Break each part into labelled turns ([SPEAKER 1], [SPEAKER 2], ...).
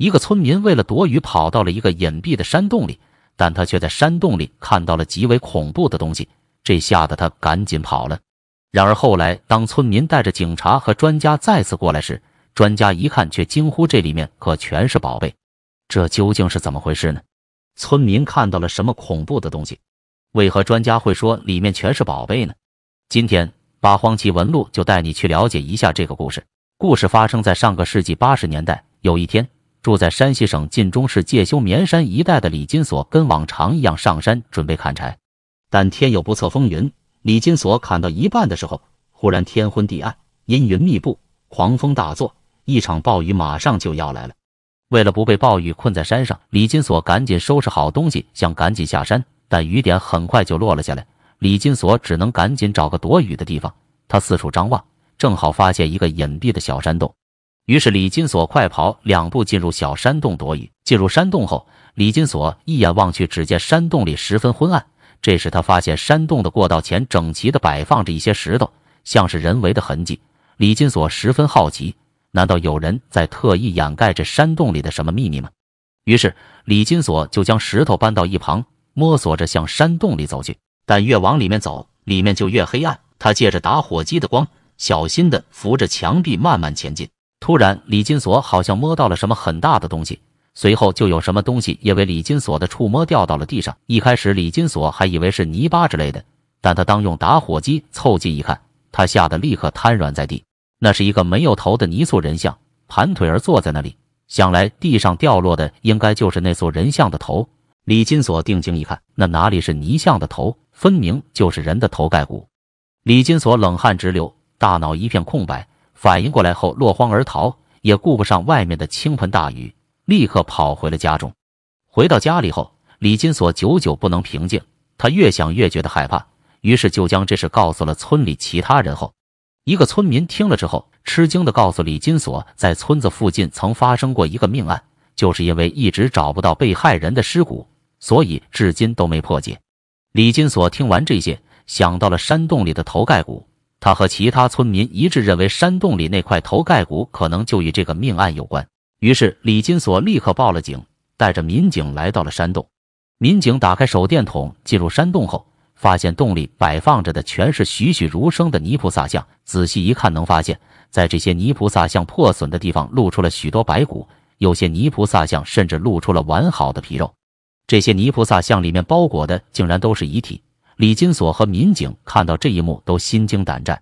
[SPEAKER 1] 一个村民为了躲雨，跑到了一个隐蔽的山洞里，但他却在山洞里看到了极为恐怖的东西，这吓得他赶紧跑了。然而后来，当村民带着警察和专家再次过来时，专家一看却惊呼：“这里面可全是宝贝！”这究竟是怎么回事呢？村民看到了什么恐怖的东西？为何专家会说里面全是宝贝呢？今天八荒奇文录就带你去了解一下这个故事。故事发生在上个世纪八十年代，有一天。住在山西省晋中市介休绵山一带的李金锁，跟往常一样上山准备砍柴，但天有不测风云。李金锁砍到一半的时候，忽然天昏地暗，阴云密布，狂风大作，一场暴雨马上就要来了。为了不被暴雨困在山上，李金锁赶紧收拾好东西，想赶紧下山。但雨点很快就落了下来，李金锁只能赶紧找个躲雨的地方。他四处张望，正好发现一个隐蔽的小山洞。于是李金锁快跑两步进入小山洞躲雨。进入山洞后，李金锁一眼望去，只见山洞里十分昏暗。这时他发现山洞的过道前整齐的摆放着一些石头，像是人为的痕迹。李金锁十分好奇，难道有人在特意掩盖着山洞里的什么秘密吗？于是李金锁就将石头搬到一旁，摸索着向山洞里走去。但越往里面走，里面就越黑暗。他借着打火机的光，小心的扶着墙壁慢慢前进。突然，李金锁好像摸到了什么很大的东西，随后就有什么东西因为李金锁的触摸掉到了地上。一开始，李金锁还以为是泥巴之类的，但他当用打火机凑近一看，他吓得立刻瘫软在地。那是一个没有头的泥塑人像，盘腿而坐在那里。想来地上掉落的应该就是那座人像的头。李金锁定睛一看，那哪里是泥像的头，分明就是人的头盖骨。李金锁冷汗直流，大脑一片空白。反应过来后，落荒而逃，也顾不上外面的倾盆大雨，立刻跑回了家中。回到家里后，李金锁久久不能平静，他越想越觉得害怕，于是就将这事告诉了村里其他人。后，一个村民听了之后，吃惊的告诉李金锁，在村子附近曾发生过一个命案，就是因为一直找不到被害人的尸骨，所以至今都没破解。李金锁听完这些，想到了山洞里的头盖骨。他和其他村民一致认为，山洞里那块头盖骨可能就与这个命案有关。于是，李金锁立刻报了警，带着民警来到了山洞。民警打开手电筒进入山洞后，发现洞里摆放着的全是栩栩如生的泥菩萨像。仔细一看，能发现，在这些泥菩萨像破损的地方露出了许多白骨，有些泥菩萨像甚至露出了完好的皮肉。这些泥菩萨像里面包裹的竟然都是遗体。李金锁和民警看到这一幕都心惊胆战，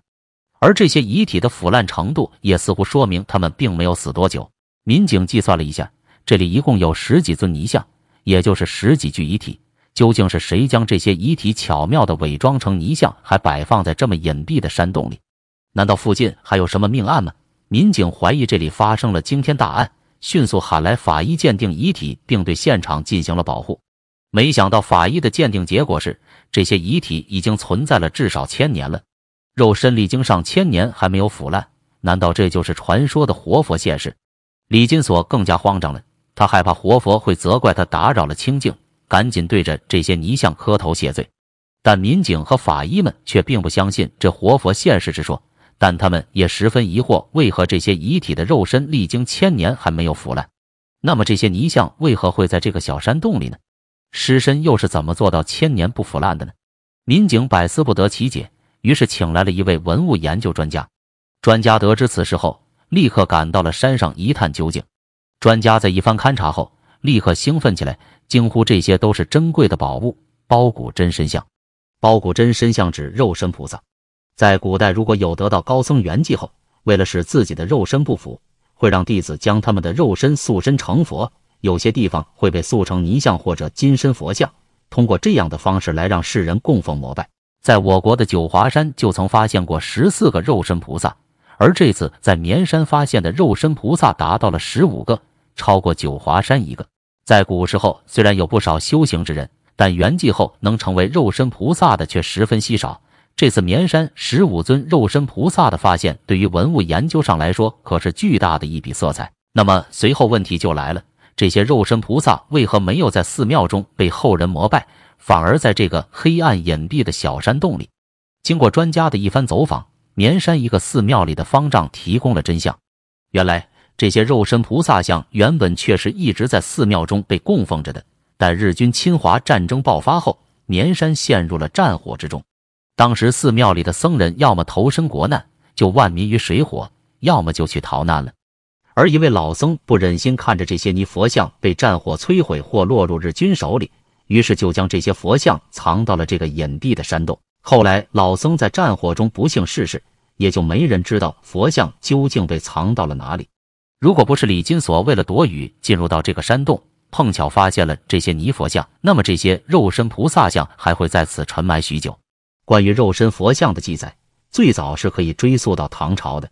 [SPEAKER 1] 而这些遗体的腐烂程度也似乎说明他们并没有死多久。民警计算了一下，这里一共有十几尊泥像，也就是十几具遗体。究竟是谁将这些遗体巧妙地伪装成泥像，还摆放在这么隐蔽的山洞里？难道附近还有什么命案吗？民警怀疑这里发生了惊天大案，迅速喊来法医鉴定遗体，并对现场进行了保护。没想到法医的鉴定结果是，这些遗体已经存在了至少千年了，肉身历经上千年还没有腐烂，难道这就是传说的活佛现世？李金锁更加慌张了，他害怕活佛会责怪他打扰了清静，赶紧对着这些泥像磕头谢罪。但民警和法医们却并不相信这活佛现世之说，但他们也十分疑惑，为何这些遗体的肉身历经千年还没有腐烂？那么这些泥像为何会在这个小山洞里呢？尸身又是怎么做到千年不腐烂的呢？民警百思不得其解，于是请来了一位文物研究专家。专家得知此事后，立刻赶到了山上一探究竟。专家在一番勘察后，立刻兴奋起来，惊呼这些都是珍贵的宝物——包谷真身像。包谷真身像指肉身菩萨，在古代如果有得到高僧圆寂后，为了使自己的肉身不腐，会让弟子将他们的肉身塑身成佛。有些地方会被塑成泥像或者金身佛像，通过这样的方式来让世人供奉膜拜。在我国的九华山就曾发现过十四个肉身菩萨，而这次在绵山发现的肉身菩萨达到了十五个，超过九华山一个。在古时候，虽然有不少修行之人，但圆寂后能成为肉身菩萨的却十分稀少。这次绵山十五尊肉身菩萨的发现，对于文物研究上来说可是巨大的一笔色彩。那么随后问题就来了。这些肉身菩萨为何没有在寺庙中被后人膜拜，反而在这个黑暗隐蔽的小山洞里？经过专家的一番走访，绵山一个寺庙里的方丈提供了真相。原来，这些肉身菩萨像原本确实一直在寺庙中被供奉着的，但日军侵华战争爆发后，绵山陷入了战火之中。当时寺庙里的僧人要么投身国难，救万民于水火，要么就去逃难了。而一位老僧不忍心看着这些泥佛像被战火摧毁或落入日军手里，于是就将这些佛像藏到了这个隐蔽的山洞。后来老僧在战火中不幸逝世，也就没人知道佛像究竟被藏到了哪里。如果不是李金锁为了躲雨进入到这个山洞，碰巧发现了这些泥佛像，那么这些肉身菩萨像还会在此沉埋许久。关于肉身佛像的记载，最早是可以追溯到唐朝的。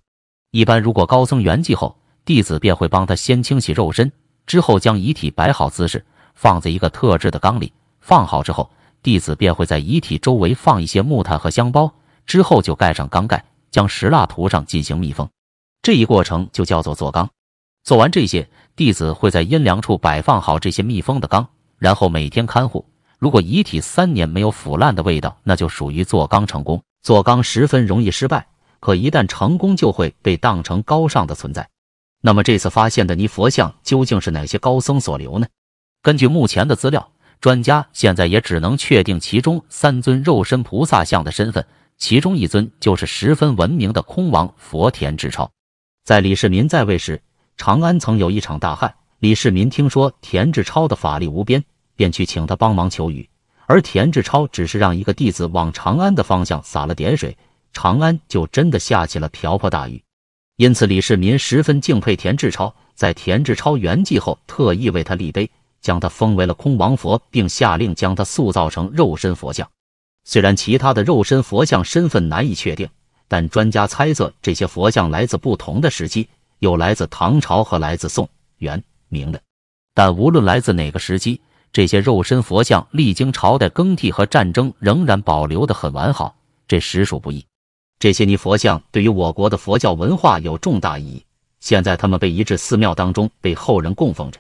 [SPEAKER 1] 一般如果高僧圆寂后，弟子便会帮他先清洗肉身，之后将遗体摆好姿势，放在一个特制的缸里。放好之后，弟子便会在遗体周围放一些木炭和香包，之后就盖上缸盖，将石蜡涂上进行密封。这一过程就叫做做缸。做完这些，弟子会在阴凉处摆放好这些密封的缸，然后每天看护。如果遗体三年没有腐烂的味道，那就属于做缸成功。做缸十分容易失败，可一旦成功，就会被当成高尚的存在。那么这次发现的泥佛像究竟是哪些高僧所留呢？根据目前的资料，专家现在也只能确定其中三尊肉身菩萨像的身份，其中一尊就是十分闻名的空王佛田智超。在李世民在位时，长安曾有一场大旱，李世民听说田志超的法力无边，便去请他帮忙求雨，而田志超只是让一个弟子往长安的方向撒了点水，长安就真的下起了瓢泼大雨。因此，李世民十分敬佩田志超，在田志超圆寂后，特意为他立碑，将他封为了空王佛，并下令将他塑造成肉身佛像。虽然其他的肉身佛像身份难以确定，但专家猜测这些佛像来自不同的时期，有来自唐朝和来自宋、元、明的。但无论来自哪个时期，这些肉身佛像历经朝代更替和战争，仍然保留得很完好，这实属不易。这些泥佛像对于我国的佛教文化有重大意义，现在他们被移至寺庙当中，被后人供奉着。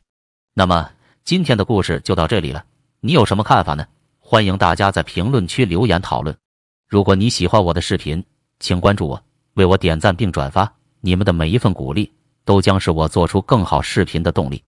[SPEAKER 1] 那么今天的故事就到这里了，你有什么看法呢？欢迎大家在评论区留言讨论。如果你喜欢我的视频，请关注我，为我点赞并转发，你们的每一份鼓励都将是我做出更好视频的动力。